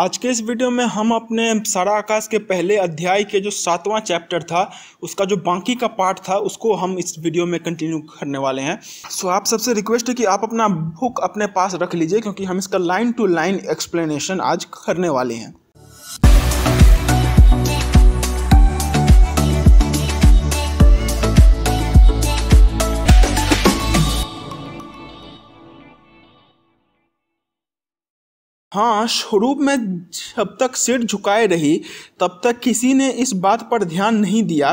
आज के इस वीडियो में हम अपने सारा आकाश के पहले अध्याय के जो सातवां चैप्टर था उसका जो बाकी का पार्ट था उसको हम इस वीडियो में कंटिन्यू करने वाले हैं सो आप सबसे रिक्वेस्ट है कि आप अपना बुक अपने पास रख लीजिए क्योंकि हम इसका लाइन टू लाइन एक्सप्लेनेशन आज करने वाले हैं हाँ शुरू में जब तक सिर झुकाए रही तब तक किसी ने इस बात पर ध्यान नहीं दिया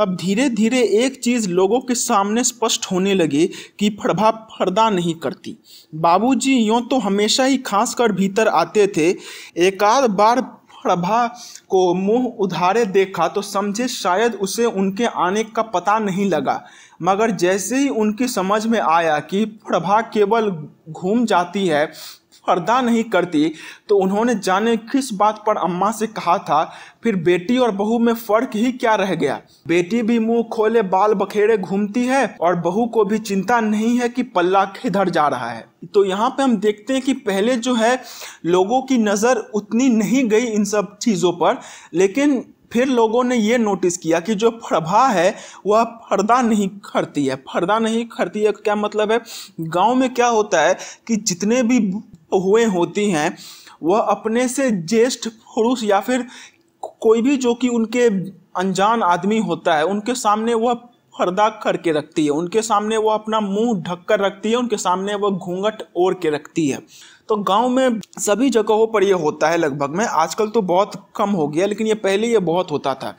अब धीरे धीरे एक चीज़ लोगों के सामने स्पष्ट होने लगी कि प्रभा पर्दा नहीं करती बाबूजी यूँ तो हमेशा ही कर भीतर आते थे एकाध बार प्रभा को मुंह उधारे देखा तो समझे शायद उसे उनके आने का पता नहीं लगा मगर जैसे ही उनकी समझ में आया कि प्रभा केवल घूम जाती है पर्दा नहीं करती तो उन्होंने जाने किस बात पर अम्मा से कहा था फिर बेटी और बहू में फर्क ही क्या रह गया बेटी भी मुंह खोले बाल बखेड़े घूमती है और बहू को भी चिंता नहीं है कि पल्ला किधर जा रहा है तो यहाँ पे हम देखते हैं कि पहले जो है लोगों की नज़र उतनी नहीं गई इन सब चीज़ों पर लेकिन फिर लोगों ने ये नोटिस किया कि जो प्रभा है वह पर्दा नहीं करती है पर्दा नहीं करती है क्या मतलब है गांव में क्या होता है कि जितने भी हुए होती हैं वह अपने से ज्येष्ठ पुरुष या फिर कोई भी जो कि उनके अनजान आदमी होता है उनके सामने वह पर्दा करके रखती है उनके सामने वह अपना मुंह ढक कर रखती है उनके सामने वह घूंघट ओढ़ के रखती है तो गांव में सभी जगहों पर यह होता है लगभग में आजकल तो बहुत कम हो गया लेकिन ये पहले ये बहुत होता था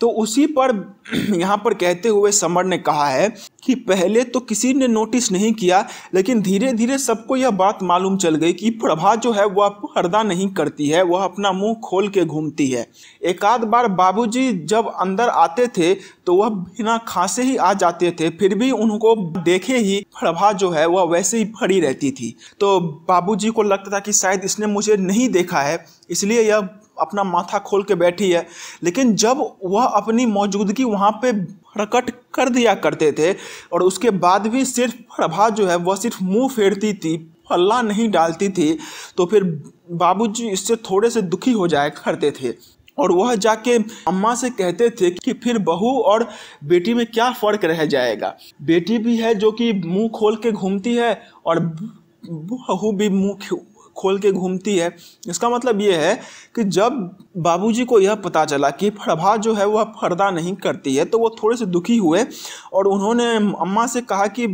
तो उसी पर यहाँ पर कहते हुए समर ने कहा है कि पहले तो किसी ने नोटिस नहीं किया लेकिन धीरे धीरे सबको यह बात मालूम चल गई कि प्रभा जो है वह पर्दा नहीं करती है वह अपना मुंह खोल के घूमती है एक आध बार बाबूजी जब अंदर आते थे तो वह बिना खांसे ही आ जाते थे फिर भी उनको देखे ही प्रभा जो है वह वैसे ही फड़ी रहती थी तो बाबूजी को लगता था कि शायद इसने मुझे नहीं देखा है इसलिए यह अपना माथा खोल के बैठी है लेकिन जब वह अपनी मौजूदगी वहाँ पे प्रकट कर दिया करते थे और उसके बाद भी सिर्फ प्रभा जो है वह सिर्फ मुंह फेरती थी फल्ला नहीं डालती थी तो फिर बाबूजी इससे थोड़े से दुखी हो जाया करते थे और वह जाके अम्मा से कहते थे कि फिर बहू और बेटी में क्या फ़र्क रह जाएगा बेटी भी है जो कि मुंह खोल के घूमती है और बहू भी मुंह खोल के घूमती है इसका मतलब ये है कि जब बाबूजी को यह पता चला कि प्रभा जो है वह पर्दा नहीं करती है तो वो थोड़े से दुखी हुए और उन्होंने अम्मा से कहा कि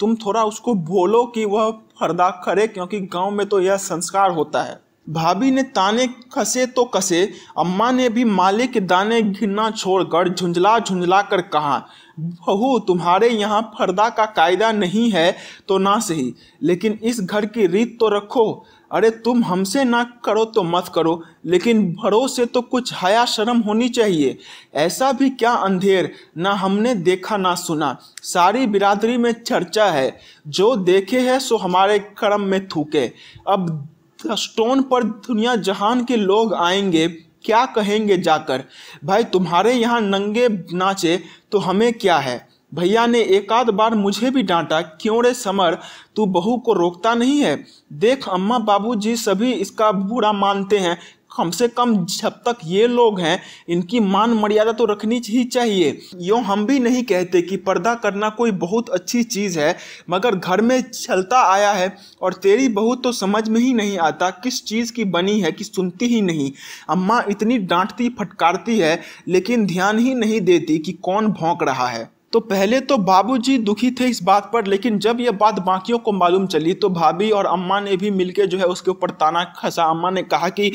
तुम थोड़ा उसको बोलो कि वह पर्दा करे क्योंकि गांव में तो यह संस्कार होता है भाभी ने ताने कसे तो कसे अम्मा ने भी माले के दाने छोड़ छोड़कर झुंझला झुंझला कर कहा बहू तुम्हारे यहाँ पर्दा का कायदा नहीं है तो ना सही लेकिन इस घर की रीत तो रखो अरे तुम हमसे ना करो तो मत करो लेकिन भरो से तो कुछ हया शर्म होनी चाहिए ऐसा भी क्या अंधेर ना हमने देखा ना सुना सारी बिरादरी में चर्चा है जो देखे है सो हमारे कर्म में थूके अब स्टोन पर दुनिया जहान के लोग आएंगे क्या कहेंगे जाकर भाई तुम्हारे यहाँ नंगे नाचे तो हमें क्या है भैया ने एक आध बार मुझे भी डांटा क्यों रे समर तू बहू को रोकता नहीं है देख अम्मा बाबू जी सभी इसका बुरा मानते हैं कम से कम जब तक ये लोग हैं इनकी मान मर्यादा तो रखनी ही चाहिए यो हम भी नहीं कहते कि पर्दा करना कोई बहुत अच्छी चीज़ है मगर घर में चलता आया है और तेरी बहू तो समझ में ही नहीं आता किस चीज़ की बनी है कि सुनती ही नहीं अम्मा इतनी डांटती फटकारती है लेकिन ध्यान ही नहीं देती कि कौन भोंक रहा है तो पहले तो बाबूजी दुखी थे इस बात पर लेकिन जब यह बात बाकियों को मालूम चली तो भाभी और अम्मा ने भी मिलकर जो है उसके ऊपर ताना खसा अम्मा ने कहा कि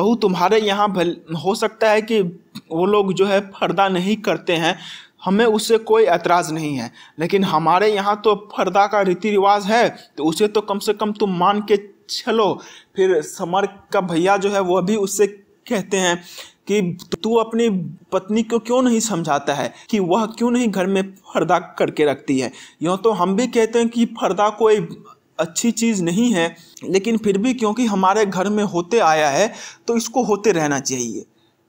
बहू तुम्हारे यहाँ भल हो सकता है कि वो लोग जो है फर्दा नहीं करते हैं हमें उससे कोई एतराज़ नहीं है लेकिन हमारे यहाँ तो फर्दा का रीति रिवाज है तो उसे तो कम से कम तुम मान के चलो फिर समर का भैया जो है वह भी उससे कहते हैं कि तू अपनी पत्नी को क्यों नहीं समझाता है कि वह क्यों नहीं घर में पर्दा करके रखती है यूँ तो हम भी कहते हैं कि पर्दा कोई अच्छी चीज़ नहीं है लेकिन फिर भी क्योंकि हमारे घर में होते आया है तो इसको होते रहना चाहिए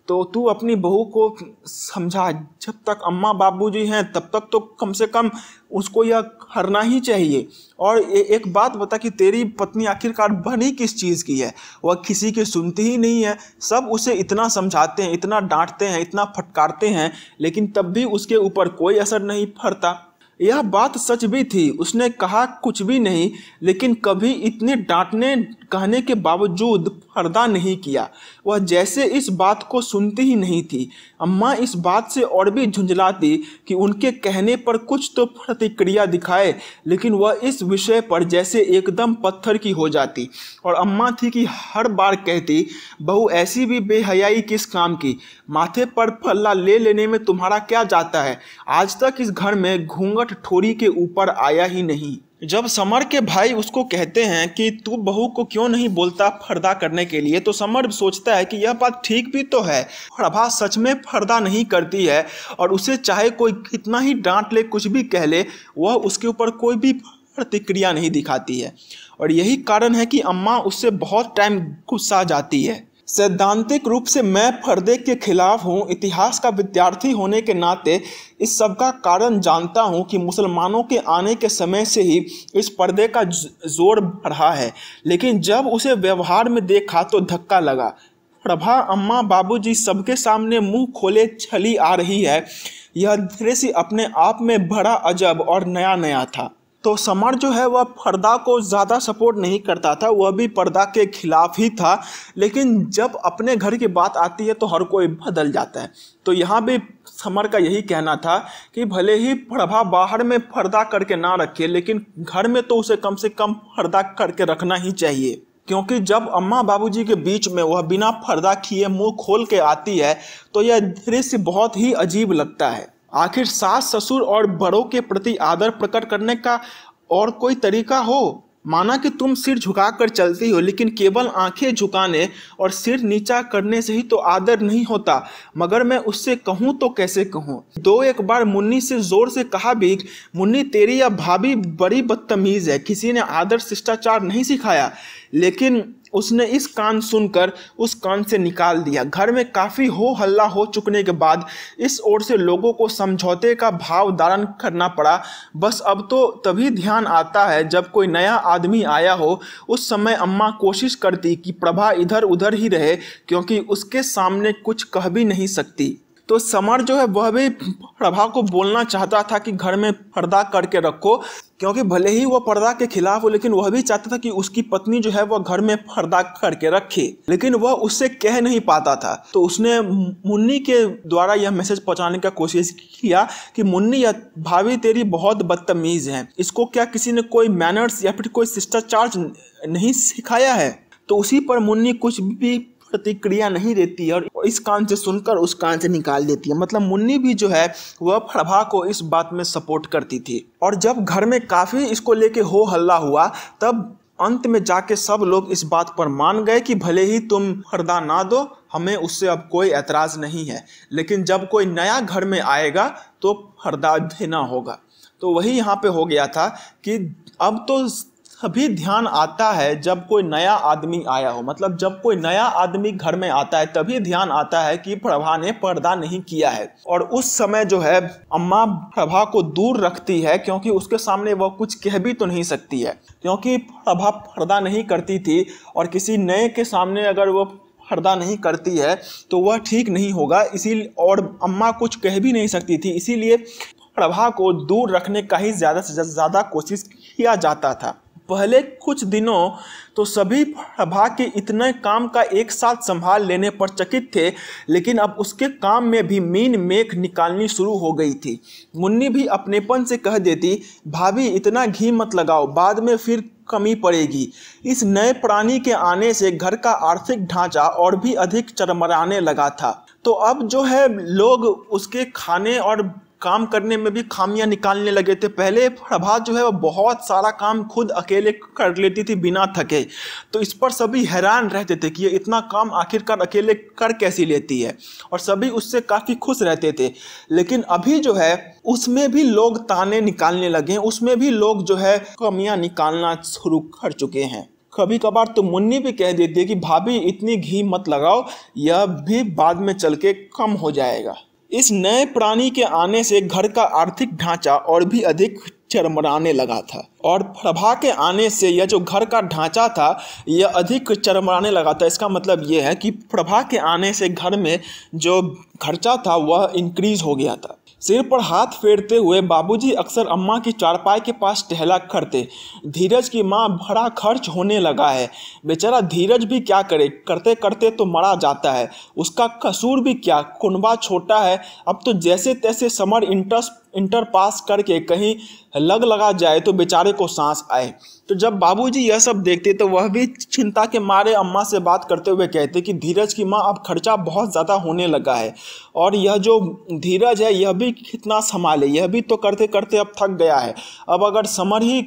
तो तू अपनी बहू को समझा जब तक अम्मा बाबूजी हैं तब तक तो कम से कम उसको यह हरना ही चाहिए और ए, एक बात बता कि तेरी पत्नी आखिरकार बनी किस चीज़ की है वह किसी की सुनती ही नहीं है सब उसे इतना समझाते हैं इतना डांटते हैं इतना फटकारते हैं लेकिन तब भी उसके ऊपर कोई असर नहीं पड़ता यह बात सच भी थी उसने कहा कुछ भी नहीं लेकिन कभी इतने डांटने कहने के बावजूद पर्दा नहीं किया वह जैसे इस बात को सुनती ही नहीं थी अम्मा इस बात से और भी झुंझलाती कि उनके कहने पर कुछ तो प्रतिक्रिया दिखाए लेकिन वह इस विषय पर जैसे एकदम पत्थर की हो जाती और अम्मा थी कि हर बार कहती बहू ऐसी भी बेहयाई किस काम की माथे पर फल्ला ले लेने में तुम्हारा क्या जाता है आज तक इस घर में घूंघट संकट ठोरी के ऊपर आया ही नहीं जब समर के भाई उसको कहते हैं कि तू बहू को क्यों नहीं बोलता फर्दा करने के लिए तो समर सोचता है कि यह बात ठीक भी तो है प्रभा सच में फर्दा नहीं करती है और उसे चाहे कोई कितना ही डांट ले कुछ भी कह ले वह उसके ऊपर कोई भी प्रतिक्रिया नहीं दिखाती है और यही कारण है कि अम्मा उससे बहुत टाइम गुस्सा जाती है सैद्धांतिक रूप से मैं फर्दे के खिलाफ हूँ इतिहास का विद्यार्थी होने के नाते इस सब का कारण जानता हूँ कि मुसलमानों के आने के समय से ही इस पर्दे का जोर बढ़ा है लेकिन जब उसे व्यवहार में देखा तो धक्का लगा प्रभा अम्मा बाबूजी सबके सामने मुंह खोले छली आ रही है यह दृश्य अपने आप में बड़ा अजब और नया नया था तो समर जो है वह पर्दा को ज़्यादा सपोर्ट नहीं करता था वह भी पर्दा के खिलाफ ही था लेकिन जब अपने घर की बात आती है तो हर कोई बदल जाता है तो यहाँ भी समर का यही कहना था कि भले ही प्रभा बाहर में पर्दा करके ना रखे लेकिन घर में तो उसे कम से कम पर्दा करके रखना ही चाहिए क्योंकि जब अम्मा बाबूजी के बीच में वह बिना पर्दा किए मुंह खोल के आती है तो यह दृश्य बहुत ही अजीब लगता है आखिर सास ससुर और बड़ों के प्रति आदर प्रकट करने का और कोई तरीका हो माना कि तुम सिर झुकाकर चलती हो लेकिन केवल आंखें झुकाने और सिर नीचा करने से ही तो आदर नहीं होता मगर मैं उससे कहूँ तो कैसे कहूँ दो एक बार मुन्नी से जोर से कहा भी मुन्नी तेरी या भाभी बड़ी बदतमीज़ है किसी ने आदर शिष्टाचार नहीं सिखाया लेकिन उसने इस कान सुनकर उस कान से निकाल दिया घर में काफ़ी हो हल्ला हो चुकने के बाद इस ओर से लोगों को समझौते का भाव धारण करना पड़ा बस अब तो तभी ध्यान आता है जब कोई नया आदमी आया हो उस समय अम्मा कोशिश करती कि प्रभा इधर उधर ही रहे क्योंकि उसके सामने कुछ कह भी नहीं सकती तो समर जो है वह भी प्रभा को बोलना चाहता था कि घर में पर्दा करके रखो क्योंकि भले ही वह पर्दा के खिलाफ हो लेकिन वह भी चाहता था कि उसकी पत्नी जो है वह घर में पर्दा करके रखे लेकिन वह उससे कह नहीं पाता था तो उसने मुन्नी के द्वारा यह मैसेज पहुंचाने का कोशिश किया कि मुन्नी या भाभी तेरी बहुत बदतमीज है इसको क्या किसी ने कोई मैनर्स या फिर कोई शिष्टाचार नहीं सिखाया है तो उसी पर मुन्नी कुछ भी प्रतिक्रिया नहीं देती है और इस कान से सुनकर उस कान से निकाल देती है मतलब मुन्नी भी जो है वह प्रभा को इस बात में सपोर्ट करती थी और जब घर में काफ़ी इसको लेके हो हल्ला हुआ तब अंत में जाके सब लोग इस बात पर मान गए कि भले ही तुम हरदा ना दो हमें उससे अब कोई एतराज नहीं है लेकिन जब कोई नया घर में आएगा तो हरदा देना होगा तो वही यहाँ पे हो गया था कि अब तो तभी ध्यान आता है जब कोई नया आदमी आया हो मतलब जब कोई नया आदमी घर में आता है तभी ध्यान आता है कि प्रभा ने पर्दा नहीं किया है और उस समय जो है अम्मा प्रभा को दूर रखती है क्योंकि उसके सामने वह कुछ कह भी तो नहीं सकती है क्योंकि प्रभा पर्दा नहीं करती थी और किसी नए के सामने अगर वह पर्दा नहीं करती है तो वह ठीक नहीं होगा इसी और अम्मा कुछ कह भी नहीं सकती थी इसीलिए प्रभा को दूर रखने का ही ज़्यादा से ज़्यादा कोशिश किया जाता था पहले कुछ दिनों तो सभी सभा के इतने काम का एक साथ संभाल लेने पर चकित थे लेकिन अब उसके काम में भी मीन मेख निकालनी शुरू हो गई थी मुन्नी भी अपनेपन से कह देती भाभी इतना घी मत लगाओ बाद में फिर कमी पड़ेगी इस नए प्राणी के आने से घर का आर्थिक ढांचा और भी अधिक चरमराने लगा था तो अब जो है लोग उसके खाने और काम करने में भी खामियां निकालने लगे थे पहले प्रभा जो है वो बहुत सारा काम खुद अकेले कर लेती थी बिना थके तो इस पर सभी हैरान रहते थे कि ये इतना काम आखिरकार अकेले कर कैसी लेती है और सभी उससे काफ़ी खुश रहते थे लेकिन अभी जो है उसमें भी लोग ताने निकालने लगे हैं उसमें भी लोग जो है कमियाँ निकालना शुरू कर चुके हैं कभी कभार तो मुन्नी भी कह देती है कि भाभी इतनी घी मत लगाओ यह भी बाद में चल के कम हो जाएगा इस नए प्राणी के आने से घर का आर्थिक ढांचा और भी अधिक चरमराने लगा था और प्रभा के आने से यह जो घर का ढांचा था यह अधिक चरमराने लगा था इसका मतलब यह है कि प्रभा के आने से घर में जो खर्चा था वह इंक्रीज हो गया था सिर पर हाथ फेरते हुए बाबूजी अक्सर अम्मा की चारपाई के पास टहला करते धीरज की माँ भरा खर्च होने लगा है बेचारा धीरज भी क्या करे करते करते तो मरा जाता है उसका कसूर भी क्या कुनबा छोटा है अब तो जैसे तैसे समर इंटर्स इंटर पास करके कहीं लग लगा जाए तो बेचारे को सांस आए तो जब बाबूजी यह सब देखते तो वह भी चिंता के मारे अम्मा से बात करते हुए कहते कि धीरज की माँ अब खर्चा बहुत ज़्यादा होने लगा है और यह जो धीरज है यह भी कितना संभाले यह भी तो करते करते अब थक गया है अब अगर समर ही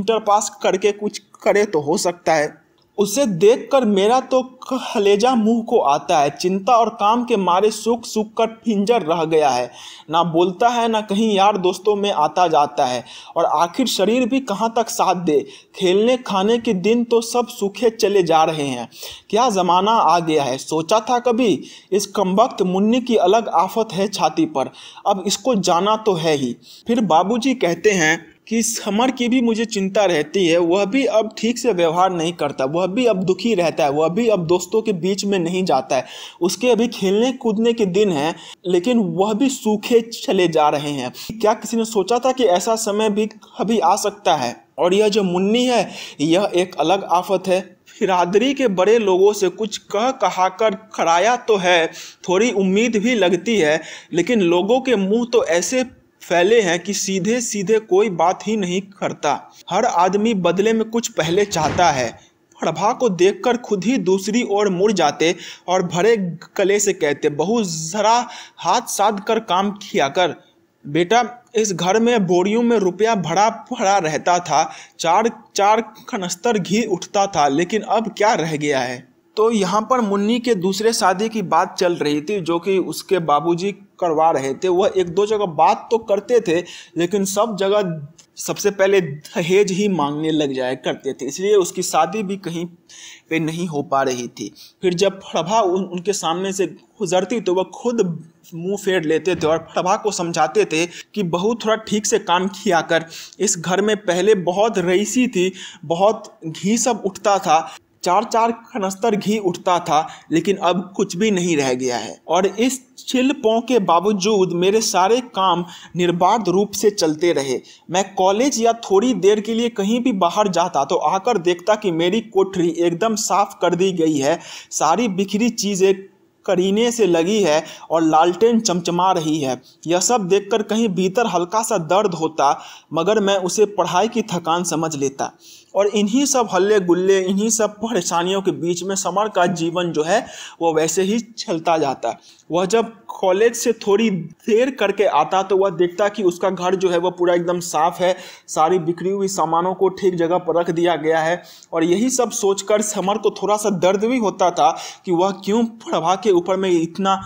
इंटर पास करके कुछ करे तो हो सकता है उसे देखकर मेरा तो खलेजा मुंह को आता है चिंता और काम के मारे सूख सूख कर फिंजर रह गया है ना बोलता है ना कहीं यार दोस्तों में आता जाता है और आखिर शरीर भी कहाँ तक साथ दे खेलने खाने के दिन तो सब सूखे चले जा रहे हैं क्या ज़माना आ गया है सोचा था कभी इस कमबख्त मुन्नी की अलग आफत है छाती पर अब इसको जाना तो है ही फिर बाबूजी कहते हैं कि समर की भी मुझे चिंता रहती है वह भी अब ठीक से व्यवहार नहीं करता वह भी अब दुखी रहता है वह भी अब दोस्तों के बीच में नहीं जाता है उसके अभी खेलने कूदने के दिन हैं लेकिन वह भी सूखे चले जा रहे हैं क्या किसी ने सोचा था कि ऐसा समय भी कभी आ सकता है और यह जो मुन्नी है यह एक अलग आफत है फिरादरी के बड़े लोगों से कुछ कह कहा कर कराया तो है थोड़ी उम्मीद भी लगती है लेकिन लोगों के मुंह तो ऐसे फैले हैं कि सीधे सीधे कोई बात ही नहीं करता हर आदमी बदले में कुछ पहले चाहता है प्रभा को देखकर खुद ही दूसरी ओर मुड़ जाते और भरे कले से कहते बहू जरा हाथ साध कर काम किया कर बेटा इस घर में बोरियों में रुपया भरा भरा रहता था चार चार खनस्तर घी उठता था लेकिन अब क्या रह गया है तो यहाँ पर मुन्नी के दूसरे शादी की बात चल रही थी जो कि उसके बाबूजी करवा रहे थे वह एक दो जगह बात तो करते थे लेकिन सब जगह सबसे पहले दहेज ही मांगने लग जाया करते थे इसलिए उसकी शादी भी कहीं पे नहीं हो पा रही थी फिर जब प्रभा उन, उनके सामने से गुजरती तो वह खुद मुंह फेर लेते थे और प्रभा को समझाते थे कि बहू थोड़ा ठीक से काम किया कर इस घर में पहले बहुत रईसी थी बहुत घी सब उठता था चार चार खनस्तर घी उठता था लेकिन अब कुछ भी नहीं रह गया है और इस पों के बावजूद मेरे सारे काम निर्बाध रूप से चलते रहे मैं कॉलेज या थोड़ी देर के लिए कहीं भी बाहर जाता तो आकर देखता कि मेरी कोठरी एकदम साफ कर दी गई है सारी बिखरी चीज़ें करीने से लगी है और लालटेन चमचमा रही है यह सब देखकर कहीं भीतर हल्का सा दर्द होता मगर मैं उसे पढ़ाई की थकान समझ लेता और इन्हीं सब हल्ले गुल्ले इन्हीं सब परेशानियों के बीच में समर का जीवन जो है वह वैसे ही चलता जाता वह जब कॉलेज से थोड़ी देर करके आता तो वह देखता कि उसका घर जो है वह पूरा एकदम साफ है सारी बिक्री हुई सामानों को ठीक जगह पर रख दिया गया है और यही सब सोचकर समर को थोड़ा सा दर्द भी होता था कि वह क्यों प्रभा के ऊपर में इतना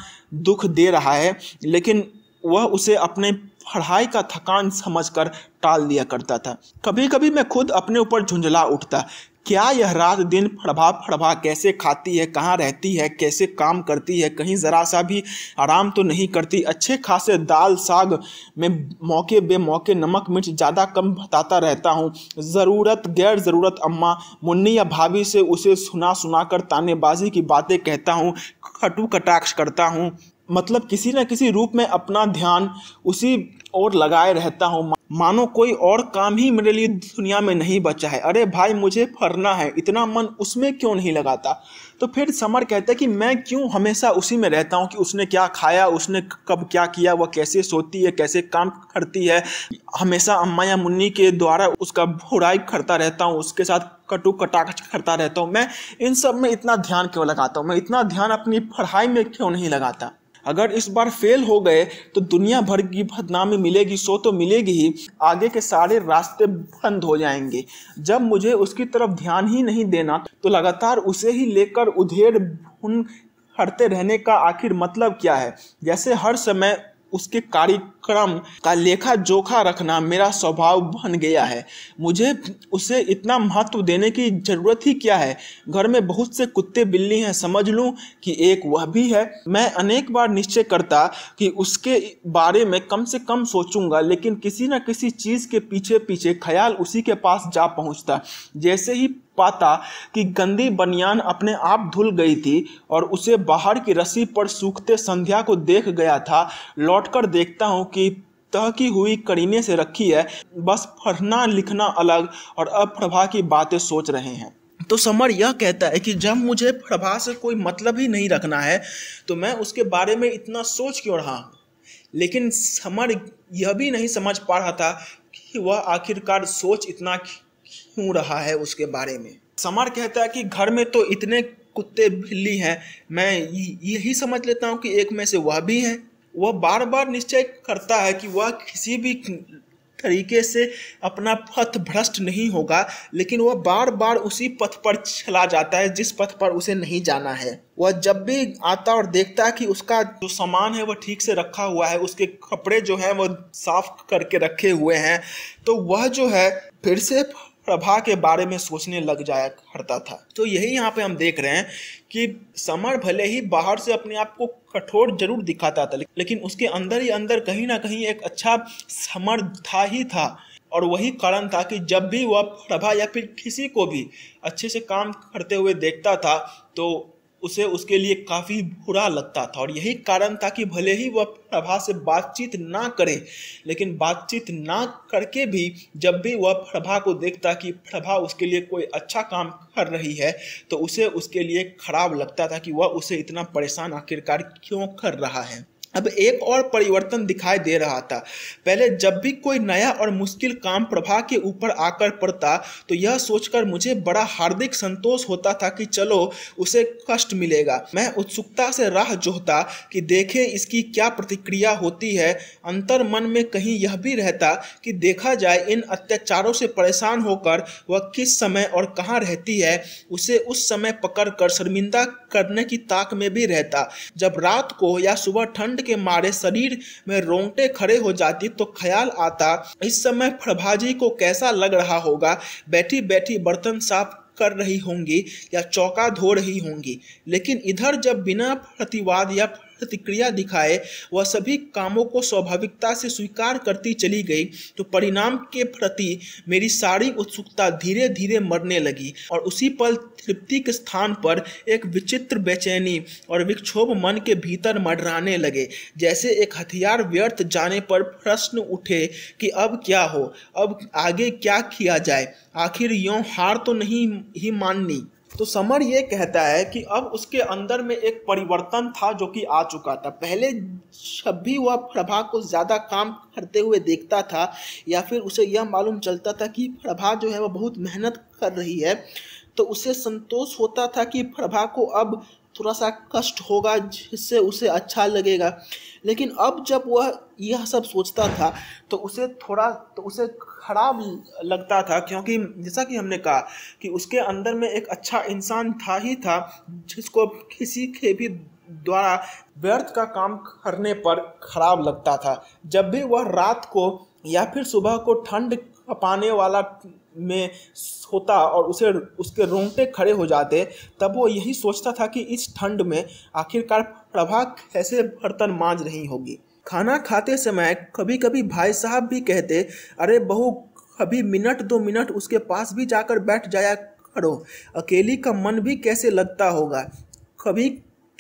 दुख दे रहा है लेकिन वह उसे अपने पढ़ाई का थकान समझकर टाल दिया करता था कभी कभी मैं खुद अपने ऊपर झुंझला उठता क्या यह रात दिन फड़भा फड़भा कैसे खाती है कहाँ रहती है कैसे काम करती है कहीं ज़रा सा भी आराम तो नहीं करती अच्छे खासे दाल साग में मौके बे मौके नमक मिर्च ज़्यादा कम बताता रहता हूँ ज़रूरत गैर ज़रूरत अम्मा मुन्नी या भाभी से उसे सुना सुना कर तानेबाजी की बातें कहता हूँ खटू कटाक्ष करता हूँ मतलब किसी न किसी रूप में अपना ध्यान उसी और लगाए रहता हूँ मानो कोई और काम ही मेरे लिए दुनिया में नहीं बचा है अरे भाई मुझे फरना है इतना मन उसमें क्यों नहीं लगाता तो फिर समर कहता है कि मैं क्यों हमेशा उसी में रहता हूँ कि उसने क्या खाया उसने कब क्या किया वह कैसे सोती है कैसे काम करती है हमेशा अम्मा या मुन्नी के द्वारा उसका बुराई करता रहता हूँ उसके साथ कटु कटाक्ष करता रहता हूँ मैं इन सब में इतना ध्यान क्यों लगाता हूँ मैं इतना ध्यान अपनी पढ़ाई में क्यों नहीं लगाता अगर इस बार फेल हो गए तो दुनिया भर की बदनामी मिलेगी सो तो मिलेगी ही आगे के सारे रास्ते बंद हो जाएंगे जब मुझे उसकी तरफ ध्यान ही नहीं देना तो लगातार उसे ही लेकर उधेर उन रहने का आखिर मतलब क्या है जैसे हर समय उसके कार्य क्रम का लेखा जोखा रखना मेरा स्वभाव बन गया है मुझे उसे इतना महत्व देने की ज़रूरत ही क्या है घर में बहुत से कुत्ते बिल्ली हैं समझ लूँ कि एक वह भी है मैं अनेक बार निश्चय करता कि उसके बारे में कम से कम सोचूंगा लेकिन किसी न किसी चीज़ के पीछे पीछे ख्याल उसी के पास जा पहुंचता जैसे ही पाता कि गंदी बनियान अपने आप धुल गई थी और उसे बाहर की रस्सी पर सूखते संध्या को देख गया था लौटकर देखता हूँ की तह की हुई करीने से रखी है बस पढ़ना लिखना अलग और अब प्रभा की बातें सोच रहे हैं तो समर यह कहता है कि जब मुझे प्रभा से कोई मतलब ही नहीं रखना है तो मैं उसके बारे में इतना सोच क्यों रहा हूँ लेकिन समर यह भी नहीं समझ पा रहा था कि वह आखिरकार सोच इतना क्यों रहा है उसके बारे में समर कहता है कि घर में तो इतने कुत्ते बिल्ली हैं मैं यही समझ लेता हूँ कि एक में से वह भी है वह बार बार निश्चय करता है कि वह किसी भी तरीके से अपना पथ भ्रष्ट नहीं होगा लेकिन वह बार बार उसी पथ पर चला जाता है जिस पथ पर उसे नहीं जाना है वह जब भी आता और देखता है कि उसका जो सामान है वह ठीक से रखा हुआ है उसके कपड़े जो हैं वह साफ करके रखे हुए हैं तो वह जो है फिर से प्रभा के बारे में सोचने लग जाया करता था तो यही यहाँ पे हम देख रहे हैं कि समर भले ही बाहर से अपने आप को कठोर जरूर दिखाता था लेकिन उसके अंदर ही अंदर कहीं ना कहीं एक अच्छा समर था ही था और वही कारण था कि जब भी वह प्रभा या फिर किसी को भी अच्छे से काम करते हुए देखता था तो उसे उसके लिए काफ़ी बुरा लगता था और यही कारण था कि भले ही वह प्रभा से बातचीत ना करे लेकिन बातचीत ना करके भी जब भी वह प्रभा को देखता कि प्रभा उसके लिए कोई अच्छा काम कर रही है तो उसे उसके लिए खराब लगता था कि वह उसे इतना परेशान आखिरकार क्यों कर रहा है अब एक और परिवर्तन दिखाई दे रहा था पहले जब भी कोई नया और मुश्किल काम प्रभा के ऊपर आकर पड़ता तो यह सोचकर मुझे बड़ा हार्दिक संतोष होता था कि चलो उसे कष्ट मिलेगा मैं उत्सुकता से राह जोहता कि देखें इसकी क्या प्रतिक्रिया होती है अंतर मन में कहीं यह भी रहता कि देखा जाए इन अत्याचारों से परेशान होकर वह किस समय और कहाँ रहती है उसे उस समय पकड़ कर शर्मिंदा करने की ताक में भी रहता जब रात को या सुबह ठंड ठंड के मारे शरीर में रोंगटे खड़े हो जाती तो ख्याल आता इस समय प्रभाजी को कैसा लग रहा होगा बैठी बैठी बर्तन साफ कर रही होंगी या चौका धो रही होंगी लेकिन इधर जब बिना प्रतिवाद या प्रतिक्रिया दिखाए वह सभी कामों को स्वाभाविकता से स्वीकार करती चली गई तो परिणाम के प्रति मेरी सारी उत्सुकता धीरे धीरे मरने लगी और उसी पल तृप्ति के स्थान पर एक विचित्र बेचैनी और विक्षोभ मन के भीतर मडराने लगे जैसे एक हथियार व्यर्थ जाने पर प्रश्न उठे कि अब क्या हो अब आगे क्या किया जाए आखिर यों हार तो नहीं ही माननी तो समर ये कहता है कि अब उसके अंदर में एक परिवर्तन था जो कि आ चुका था पहले जब भी वह प्रभा को ज़्यादा काम करते हुए देखता था या फिर उसे यह मालूम चलता था कि प्रभा जो है वह बहुत मेहनत कर रही है तो उसे संतोष होता था कि प्रभा को अब थोड़ा सा कष्ट होगा जिससे उसे अच्छा लगेगा लेकिन अब जब वह यह सब सोचता था तो उसे थोड़ा तो उसे खराब लगता था क्योंकि जैसा कि हमने कहा कि उसके अंदर में एक अच्छा इंसान था ही था जिसको किसी के भी द्वारा व्यर्थ का काम करने पर खराब लगता था जब भी वह रात को या फिर सुबह को ठंड पाने वाला में होता और उसे उसके रोंगटे खड़े हो जाते तब वो यही सोचता था कि इस ठंड में आखिरकार प्रभा कैसे बर्तन मांझ रही होगी खाना खाते समय कभी कभी भाई साहब भी कहते अरे बहू कभी मिनट दो मिनट उसके पास भी जाकर बैठ जाया करो अकेली का मन भी कैसे लगता होगा कभी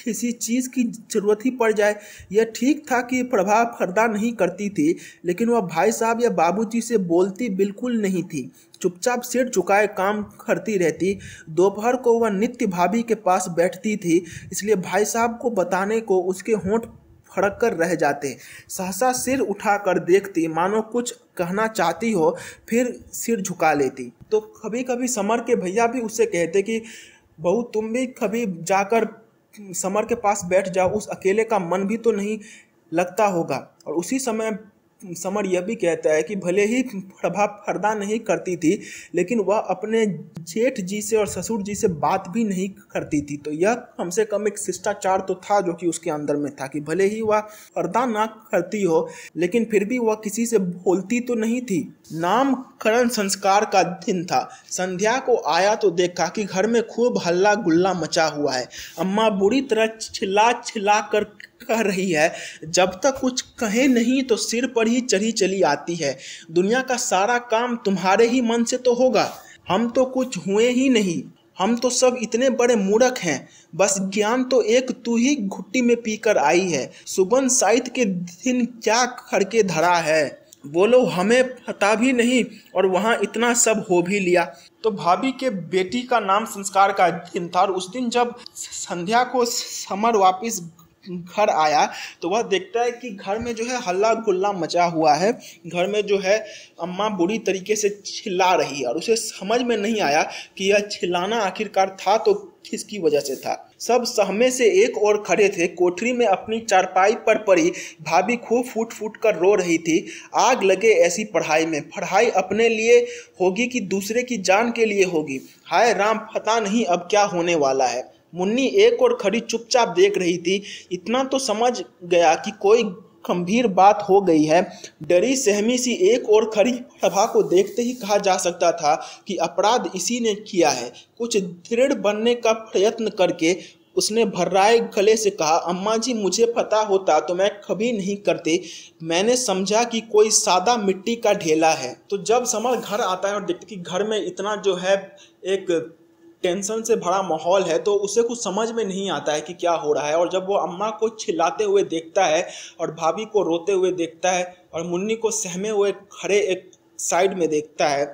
किसी चीज़ की ज़रूरत ही पड़ जाए यह ठीक था कि प्रभाव फरदा नहीं करती थी लेकिन वह भाई साहब या बाबूजी से बोलती बिल्कुल नहीं थी चुपचाप सिर झुकाए काम करती रहती दोपहर को वह नित्य भाभी के पास बैठती थी इसलिए भाई साहब को बताने को उसके होंठ फड़क कर रह जाते सहसा सिर उठाकर देखती मानो कुछ कहना चाहती हो फिर सिर झुका लेती तो कभी कभी समर के भैया भी उससे कहते कि बहू तुम भी कभी जाकर समर के पास बैठ जाओ उस अकेले का मन भी तो नहीं लगता होगा और उसी समय समर यह भी कहता है कि भले ही प्रभा पर्दा नहीं करती थी लेकिन वह अपने जेठ जी से और ससुर जी से बात भी नहीं करती थी तो यह कम से कम एक शिष्टाचार तो था जो कि उसके अंदर में था कि भले ही वह पर्दा ना करती हो लेकिन फिर भी वह किसी से बोलती तो नहीं थी नामकरण संस्कार का दिन था संध्या को आया तो देखा कि घर में खूब हल्ला गुल्ला मचा हुआ है अम्मा बुरी तरह चिल्ला चिल्ला कर कह रही है जब तक कुछ कहे नहीं तो सिर पर ही चढ़ी चली आती है दुनिया का सारा काम तुम्हारे ही मन से तो होगा हम तो कुछ हुए ही नहीं हम तो सब इतने बड़े मूर्ख हैं बस ज्ञान तो एक तू ही घुट्टी में पीकर आई है सुबन साहित्य के दिन क्या खड़के धरा है बोलो हमें पता भी नहीं और वहाँ इतना सब हो भी लिया तो भाभी के बेटी का नाम संस्कार का दिन था और उस दिन जब संध्या को समर वापस घर आया तो वह देखता है कि घर में जो है हल्ला गुल्ला मचा हुआ है घर में जो है अम्मा बुरी तरीके से चिल्ला रही है और उसे समझ में नहीं आया कि यह चिल्लाना आखिरकार था तो किसकी वजह से था सब सहमे से एक और खड़े थे कोठरी में अपनी चारपाई पर पड़ी भाभी खूब फूट फूट कर रो रही थी आग लगे ऐसी पढ़ाई में पढ़ाई अपने लिए होगी कि दूसरे की जान के लिए होगी हाय राम पता नहीं अब क्या होने वाला है मुन्नी एक और खड़ी चुपचाप देख रही थी इतना तो समझ गया कि कोई गंभीर बात हो गई है डरी सहमी सी एक और खड़ी सभा को देखते ही कहा जा सकता था कि अपराध इसी ने किया है कुछ दृढ़ बनने का प्रयत्न करके उसने भर्राए गले से कहा अम्मा जी मुझे पता होता तो मैं कभी नहीं करती मैंने समझा कि कोई सादा मिट्टी का ढेला है तो जब समर घर आता है और देखते कि घर में इतना जो है एक टेंशन से भरा माहौल है तो उसे कुछ समझ में नहीं आता है कि क्या हो रहा है और जब वो अम्मा को चिल्लाते हुए देखता है और भाभी को रोते हुए देखता है और मुन्नी को सहमे हुए खड़े एक साइड में देखता है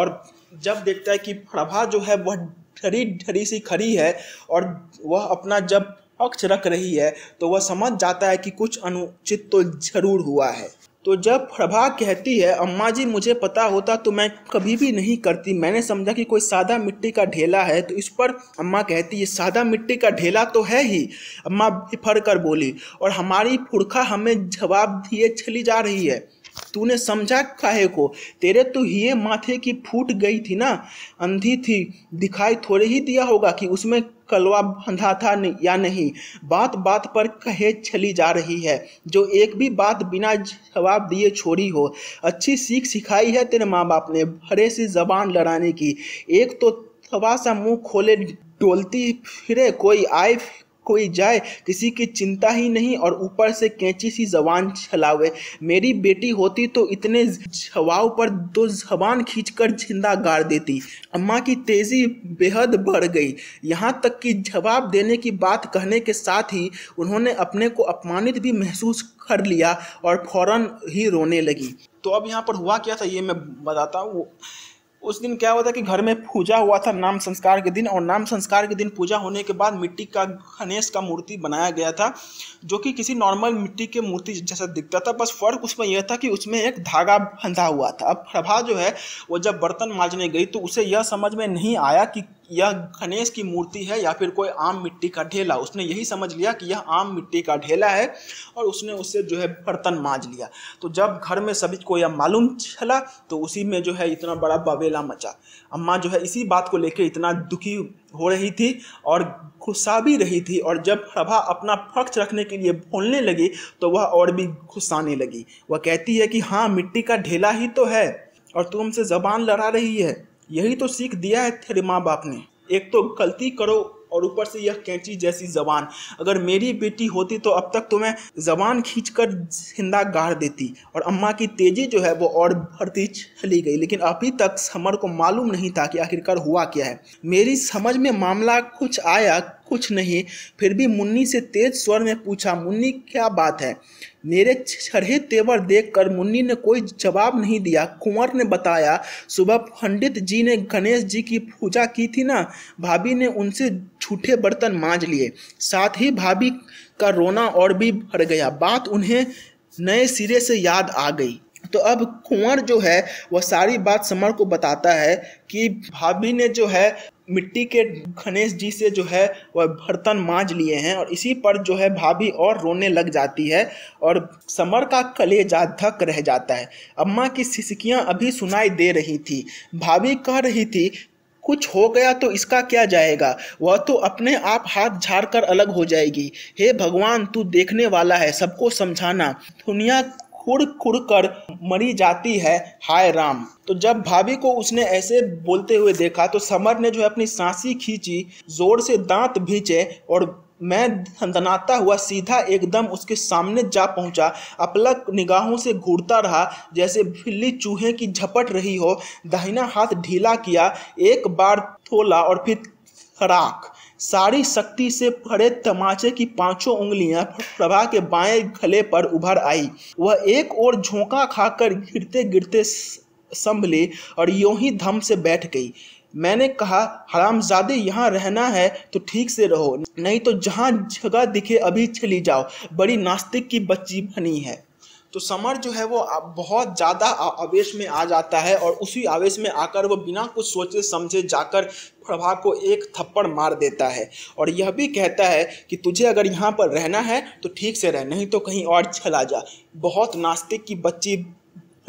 और जब देखता है कि प्रभा जो है वह ढरी ढरी सी खड़ी है और वह अपना जब पक्ष रख रही है तो वह समझ जाता है कि कुछ अनुचित तो जरूर हुआ है तो जब प्रभा कहती है अम्मा जी मुझे पता होता तो मैं कभी भी नहीं करती मैंने समझा कि कोई सादा मिट्टी का ढेला है तो इस पर अम्मा कहती है सादा मिट्टी का ढेला तो है ही अम्मा फर कर बोली और हमारी फुरखा हमें जवाब दिए चली जा रही है तूने समझा काहे को तेरे तो ये माथे की फूट गई थी ना अंधी थी दिखाई थोड़े ही दिया होगा कि उसमें कलवा बंधा था या नहीं बात बात पर कहे चली जा रही है जो एक भी बात बिना जवाब दिए छोड़ी हो अच्छी सीख सिखाई है तेरे माँ बाप ने भरे से जबान लड़ाने की एक तो थवा सा मुंह खोले डोलती फिरे कोई आए कोई जाए किसी की चिंता ही नहीं और ऊपर से कैंची सी जबान छलावे मेरी बेटी होती तो इतने छवाओ पर दो जबान खींचकर जिंदा गाड़ देती अम्मा की तेजी बेहद बढ़ गई यहाँ तक कि जवाब देने की बात कहने के साथ ही उन्होंने अपने को अपमानित भी महसूस कर लिया और फौरन ही रोने लगी तो अब यहाँ पर हुआ क्या था ये मैं बताता हूँ उस दिन क्या हुआ था कि घर में पूजा हुआ था नाम संस्कार के दिन और नाम संस्कार के दिन पूजा होने के बाद मिट्टी का गणेश का मूर्ति बनाया गया था जो कि किसी नॉर्मल मिट्टी के मूर्ति जैसा दिखता था बस फर्क उसमें यह था कि उसमें एक धागा बंधा हुआ था अब प्रभा जो है वो जब बर्तन मांजने गई तो उसे यह समझ में नहीं आया कि यह गणेश की मूर्ति है या फिर कोई आम मिट्टी का ढेला उसने यही समझ लिया कि यह आम मिट्टी का ढेला है और उसने उससे जो है बर्तन माँज लिया तो जब घर में सभी को यह मालूम चला तो उसी में जो है इतना बड़ा बवेला मचा अम्मा जो है इसी बात को लेकर इतना दुखी हो रही थी और गुस्सा भी रही थी और जब प्रभा अपना पक्ष रखने के लिए बोलने लगी तो वह और भी गुस्साने लगी वह कहती है कि हाँ मिट्टी का ढेला ही तो है और तुमसे जबान लड़ा रही है यही तो सीख दिया है तेरे माँ बाप ने एक तो गलती करो और ऊपर से यह कैंची जैसी जबान अगर मेरी बेटी होती तो अब तक तुम्हें जबान खींच कर जिंदा गाड़ देती और अम्मा की तेजी जो है वो और बढ़ती चली गई लेकिन अभी तक समर को मालूम नहीं था कि आखिरकार हुआ क्या है मेरी समझ में मामला कुछ आया कुछ नहीं फिर भी मुन्नी से तेज स्वर में पूछा मुन्नी क्या बात है मेरे चढ़े तेवर देखकर मुन्नी ने कोई जवाब नहीं दिया कुंवर ने बताया सुबह पंडित जी ने गणेश जी की पूजा की थी ना भाभी ने उनसे झूठे बर्तन मांज लिए साथ ही भाभी का रोना और भी भर गया बात उन्हें नए सिरे से याद आ गई तो अब कुंवर जो है वह सारी बात समर को बताता है कि भाभी ने जो है मिट्टी के गणेश जी से जो है वह बर्तन मांझ लिए हैं और इसी पर जो है भाभी और रोने लग जाती है और समर का कलेजा धक रह जाता है अम्मा की सिसकियां अभी सुनाई दे रही थी भाभी कह रही थी कुछ हो गया तो इसका क्या जाएगा वह तो अपने आप हाथ झाड़ कर अलग हो जाएगी हे भगवान तू देखने वाला है सबको समझाना दुनिया खुड़ खुड़ कर मरी जाती है हाय राम तो जब भाभी को उसने ऐसे बोलते हुए देखा तो समर ने जो है अपनी सांसी खींची जोर से दांत भींचे और मैं धनाता हुआ सीधा एकदम उसके सामने जा पहुंचा अपलक निगाहों से घूरता रहा जैसे बिल्ली चूहे की झपट रही हो दाहिना हाथ ढीला किया एक बार थोला और फिर खराक सारी शक्ति से भरे तमाचे की पांचों उंगलियां प्रभा के बाएं गले पर उभर आई वह एक और झोंका खाकर गिरते गिरते संभले और यूं ही धम से बैठ गई मैंने कहा हरामजादे यहाँ रहना है तो ठीक से रहो नहीं तो जहाँ जगह दिखे अभी चली जाओ बड़ी नास्तिक की बच्ची बनी है तो समर जो है वो बहुत ज़्यादा आवेश में आ जाता है और उसी आवेश में आकर वो बिना कुछ सोचे समझे जाकर प्रभा को एक थप्पड़ मार देता है और यह भी कहता है कि तुझे अगर यहाँ पर रहना है तो ठीक से रह नहीं तो कहीं और चला जा बहुत नास्तिक की बच्ची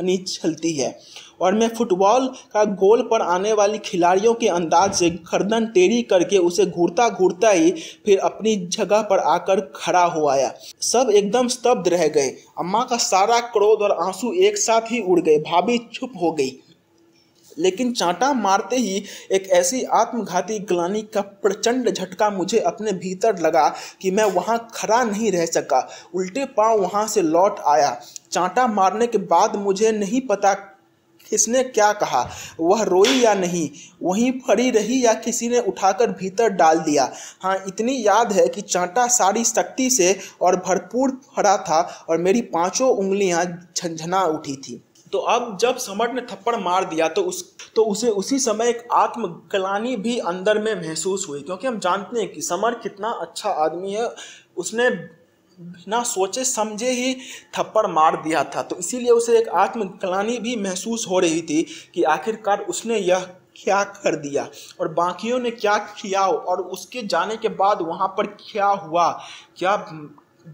नीच चलती है और मैं फुटबॉल का गोल पर आने वाली खिलाड़ियों के अंदाज से गर्दन टेढ़ी करके उसे घूरता घूरता ही फिर अपनी जगह पर आकर खड़ा हो आया सब एकदम स्तब्ध रह गए अम्मा का सारा क्रोध और आंसू एक साथ ही उड़ गए भाभी चुप हो गई लेकिन चांटा मारते ही एक ऐसी आत्मघाती ग्लानी का प्रचंड झटका मुझे अपने भीतर लगा कि मैं वहाँ खड़ा नहीं रह सका उल्टे पांव वहाँ से लौट आया चांटा मारने के बाद मुझे नहीं पता किसने क्या कहा वह रोई या नहीं वहीं फड़ी रही या किसी ने उठाकर भीतर डाल दिया हाँ इतनी याद है कि चांटा सारी शक्ति से और भरपूर फड़ा था और मेरी पांचों उंगलियां झंझना उठी थी तो अब जब समर ने थप्पड़ मार दिया तो उस तो उसे उसी समय एक आत्मग्लानी भी अंदर में महसूस हुई क्योंकि हम जानते हैं कि समर कितना अच्छा आदमी है उसने बिना सोचे समझे ही थप्पड़ मार दिया था तो इसीलिए उसे एक आत्मग्लानी भी महसूस हो रही थी कि आखिरकार उसने यह क्या कर दिया और बाकियों ने क्या किया और उसके जाने के बाद वहाँ पर क्या हुआ क्या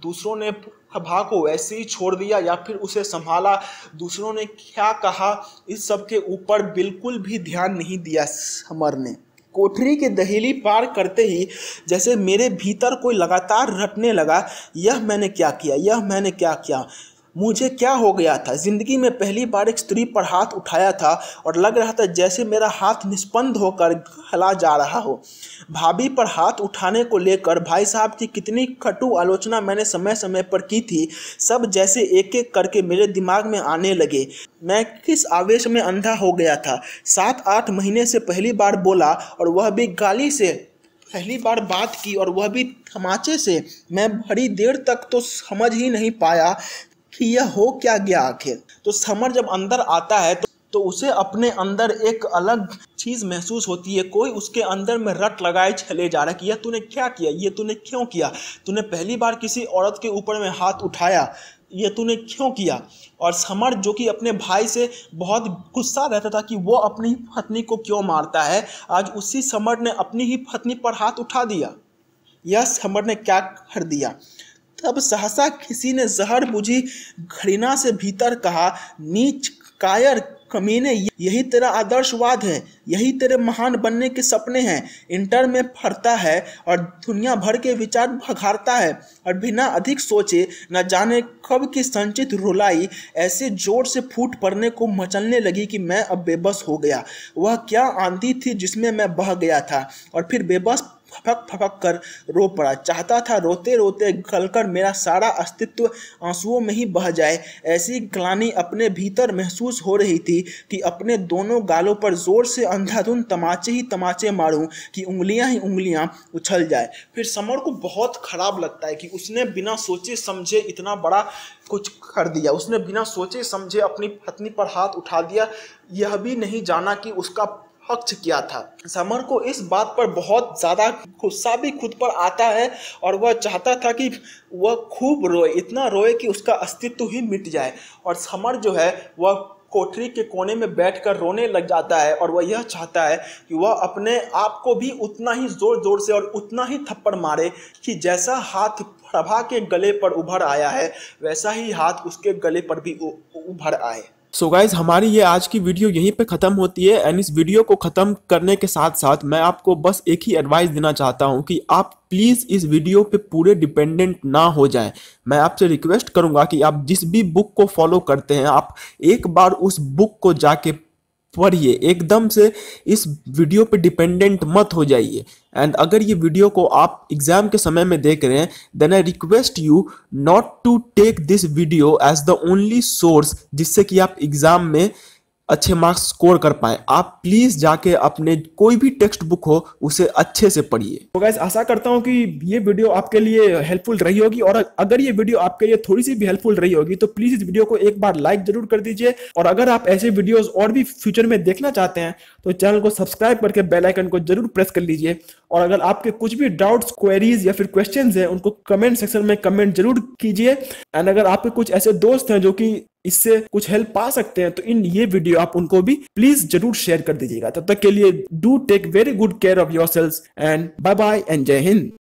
दूसरों ने प्रभा को वैसे ही छोड़ दिया या फिर उसे संभाला दूसरों ने क्या कहा इस सब के ऊपर बिल्कुल भी ध्यान नहीं दिया समर ने कोठरी के दहेली पार करते ही जैसे मेरे भीतर कोई लगातार रटने लगा यह मैंने क्या किया यह मैंने क्या किया मुझे क्या हो गया था ज़िंदगी में पहली बार एक स्त्री पर हाथ उठाया था और लग रहा था जैसे मेरा हाथ निष्पन्द होकर हला जा रहा हो भाभी पर हाथ उठाने को लेकर भाई साहब की कितनी खटु आलोचना मैंने समय समय पर की थी सब जैसे एक एक करके मेरे दिमाग में आने लगे मैं किस आवेश में अंधा हो गया था सात आठ महीने से पहली बार बोला और वह भी गाली से पहली बार बात की और वह भी थमाचे से मैं बड़ी देर तक तो समझ ही नहीं पाया कि यह हो क्या गया आखिर तो समर जब अंदर आता है तो तो उसे अपने अंदर एक अलग चीज़ महसूस होती है कोई उसके अंदर में रट लगाए चले जा रहा है कि यह तूने क्या किया ये तूने क्यों किया तूने पहली बार किसी औरत के ऊपर में हाथ उठाया ये तूने क्यों किया और समर जो कि अपने भाई से बहुत गुस्सा रहता था कि वो अपनी पत्नी को क्यों मारता है आज उसी समर ने अपनी ही पत्नी पर हाथ उठा दिया यह समर ने क्या कर दिया तब सहसा किसी ने जहर बुझी घृणा से भीतर कहा नीच कायर कमीने यही तेरा आदर्शवाद है यही तेरे महान बनने के सपने हैं इंटर में फरता है और दुनिया भर के विचार भगाड़ता है और बिना अधिक सोचे न जाने कब की संचित रुलाई ऐसे जोर से फूट पड़ने को मचलने लगी कि मैं अब बेबस हो गया वह क्या आंधी थी जिसमें मैं बह गया था और फिर बेबस फपक फपक कर रो पड़ा चाहता था रोते रोते गलकर मेरा सारा अस्तित्व आंसुओं में ही बह जाए ऐसी ग्लानी अपने भीतर महसूस हो रही थी कि अपने दोनों गालों पर जोर से अंधाधुन तमाचे ही तमाचे मारूं कि उंगलियां ही उंगलियां उछल जाए फिर समर को बहुत ख़राब लगता है कि उसने बिना सोचे समझे इतना बड़ा कुछ कर दिया उसने बिना सोचे समझे अपनी पत्नी पर हाथ उठा दिया यह भी नहीं जाना कि उसका हक किया था समर को इस बात पर बहुत ज़्यादा गुस्सा भी खुद पर आता है और वह चाहता था कि वह खूब रोए इतना रोए कि उसका अस्तित्व ही मिट जाए और समर जो है वह कोठरी के कोने में बैठकर रोने लग जाता है और वह यह चाहता है कि वह अपने आप को भी उतना ही ज़ोर ज़ोर से और उतना ही थप्पड़ मारे कि जैसा हाथ प्रभा के गले पर उभर आया है वैसा ही हाथ उसके गले पर भी उभर आए सो so गाइज हमारी ये आज की वीडियो यहीं पे ख़त्म होती है एंड इस वीडियो को ख़त्म करने के साथ साथ मैं आपको बस एक ही एडवाइस देना चाहता हूँ कि आप प्लीज़ इस वीडियो पे पूरे डिपेंडेंट ना हो जाएं मैं आपसे रिक्वेस्ट करूँगा कि आप जिस भी बुक को फॉलो करते हैं आप एक बार उस बुक को जाके पढ़िए एकदम से इस वीडियो पे डिपेंडेंट मत हो जाइए एंड अगर ये वीडियो को आप एग्जाम के समय में देख रहे हैं then I request you not to take this video as the only source जिससे कि आप एग्जाम में अच्छे मार्क्स स्कोर कर पाए आप प्लीज़ जाके अपने कोई भी टेक्स्ट बुक हो उसे अच्छे से पढ़िए तो गैस आशा करता हूँ कि ये वीडियो आपके लिए हेल्पफुल रही होगी और अगर ये वीडियो आपके लिए थोड़ी सी भी हेल्पफुल रही होगी तो प्लीज़ इस वीडियो को एक बार लाइक जरूर कर दीजिए और अगर आप ऐसे वीडियो और भी फ्यूचर में देखना चाहते हैं तो चैनल को सब्सक्राइब करके बेलाइकन को जरूर प्रेस कर लीजिए और अगर आपके कुछ भी डाउट्स क्वेरीज या फिर क्वेश्चन है उनको कमेंट सेक्शन में कमेंट जरूर कीजिए एंड अगर आपके कुछ ऐसे दोस्त हैं जो कि इससे कुछ हेल्प पा सकते हैं तो इन ये वीडियो आप उनको भी प्लीज जरूर शेयर कर दीजिएगा तब तक के लिए do take very good care of your selves and bye bye and Jai Hind